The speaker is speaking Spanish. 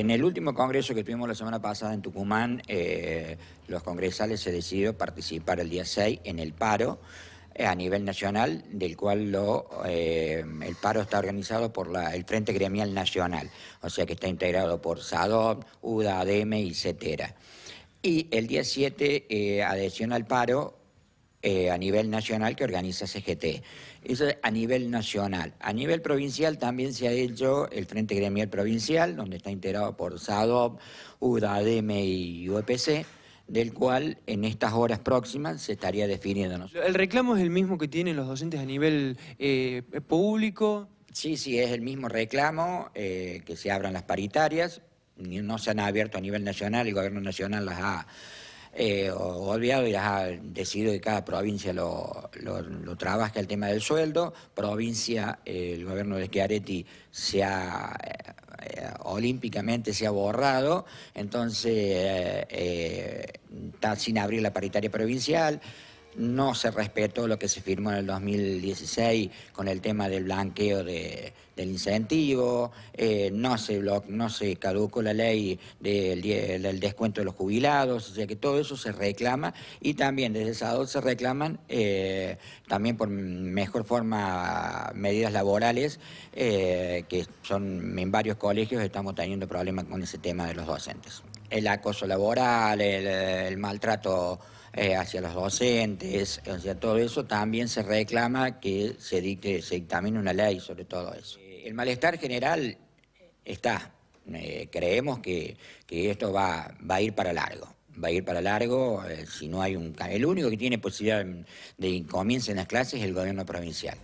En el último congreso que tuvimos la semana pasada en Tucumán, eh, los congresales se decidió participar el día 6 en el paro eh, a nivel nacional, del cual lo, eh, el paro está organizado por el Frente Gremial Nacional, o sea que está integrado por SADOP, UDA, ADM, etc. Y el día 7, adhesión al paro, eh, a nivel nacional que organiza CGT. Eso es a nivel nacional. A nivel provincial también se ha hecho el Frente Gremial Provincial, donde está integrado por SADOP, UDADM y UEPC del cual en estas horas próximas se estaría definiéndonos. ¿El reclamo es el mismo que tienen los docentes a nivel eh, público? Sí, sí, es el mismo reclamo, eh, que se abran las paritarias, no se han abierto a nivel nacional, el gobierno nacional las ha eh, o Olvidado ha decidido que cada provincia lo, trabaje el tema del sueldo. Provincia, eh, el gobierno de Schiaretti se ha, eh, olímpicamente se ha borrado, entonces está sin abrir la paritaria provincial no se respetó lo que se firmó en el 2016 con el tema del blanqueo de, del incentivo, eh, no, se no se caducó la ley del, descuento de los jubilados, o sea que todo eso se reclama y también desde esa se reclaman eh, también por mejor forma medidas laborales eh, que son en varios colegios estamos teniendo problemas con ese tema de los docentes. El acoso laboral, el maltrato eh, hacia los docentes, hacia todo eso, también se reclama que se, dicte, se dictamine una ley sobre todo eso. Eh, el malestar general está. Eh, creemos que, esto va, va a ir para largo va a ir para largo si no hay un... El único que tiene posibilidad de que comiencen las clases es el gobierno provincial.